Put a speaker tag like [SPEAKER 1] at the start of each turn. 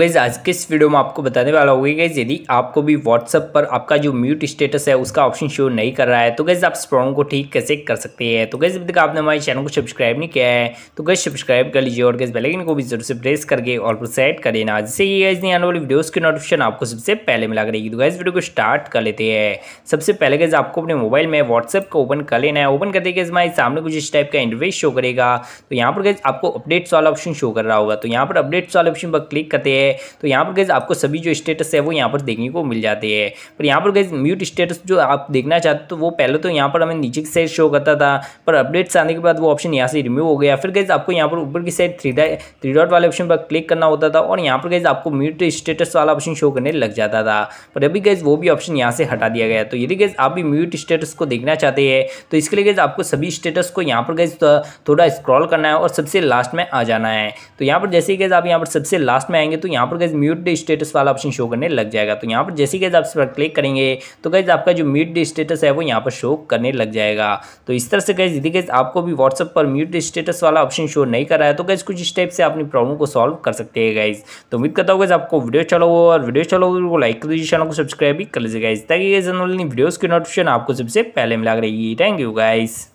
[SPEAKER 1] guys आज के इस वीडियो में आपको बताने वाला होगा गैज़ यदि आपको भी व्हाट्सअप पर आपका जो म्यूट स्टेटस है उसका ऑप्शन शो नहीं कर रहा है तो गैज़ आप इस प्रॉब्लम को ठीक कैसे कर सकते हैं तो गैज़ अभी तक आपने हमारे चैनल को सब्सक्राइब नहीं किया है तो गैज़ सब्सक्राइब कर लीजिए और गैस बेलाइकन को भी जरूर से प्रेस करके और पर सेट कर लेना जिससे ये गैस नहीं आने वाली वीडियोज़ की नोटिफिकेशन आपको सबसे पहले मिला करेगी तो गैस वीडियो को स्टार्ट कर लेते हैं सबसे पहले गैस आपको अपने मोबाइल में व्हाट्सअप को ओपन कर लेना है ओपन करते गैस हमारे सामने कुछ इस टाइप का इंटरव्यू शो करेगा तो यहाँ पर गैस आपको अपडेट्स वाला ऑप्शन शो कर रहा होगा तो यहाँ पर अपडेट्स वाला ऑप्शन पर क्लिक करते हैं है तो यहाँ पर गैस आपको सभी जो स्टेटस है वो यहाँ पर देखने को मिल जाते हैं पर यहाँ पर गैस म्यूट स्टेटस जो आप देखना चाहते तो वो पहले तो यहाँ पर हमें नीचे की साइड शो करता था पर अपडेट्स आने के बाद वो ऑप्शन यहाँ से रिमूव हो गया फिर गैस आपको यहाँ पर ऊपर की साइड थ्री थ्री डॉट वाले ऑप्शन पर क्लिक करना होता था और यहाँ पर गैस आपको म्यूट स्टेटस वाला ऑप्शन शो करने लग जाता था पर अभी गैस वो भी ऑप्शन यहाँ से हटा दिया गया तो यदि गैस आप भी म्यूट स्टेटस को देखना चाहते हैं तो इसके लिए गैस आपको सभी स्टेटस को यहाँ पर गैस थोड़ा स्क्रॉल करना है और सबसे लास्ट में आ जाना है तो यहाँ पर जैसे ही गैस आप यहाँ पर सबसे लास्ट में आएंगे तो यहाँ पर गैस म्यूट स्टेटस वाला ऑप्शन शो करने लग जाएगा तो यहाँ पर जैसे गैस आप इस पर क्लिक करेंगे तो गैस आपका जो म्यूट स्टेटस है वो यहाँ पर शो करने लग जाएगा तो इस तरह से गैस यदि गैस आपको भी व्हाट्सअप पर म्यूट स्टेटस वाला ऑप्शन शो नहीं कर रहा है तो गैस कुछ स्टेप से अपनी प्रॉब्लम को सॉल्व कर सकते हैं गाइज तो उम्मीद करता हूँ गैस आपको वीडियो अच्छा चलो और वीडियो चलो वो लाइक कर दीजिए चैनल को सब्सक्राइब भी कर लीजिए गाइज ताकि गैस वीडियोज़ की नोटिफिकेशन आपको सबसे पहले मिला रही थैंक यू गाइज़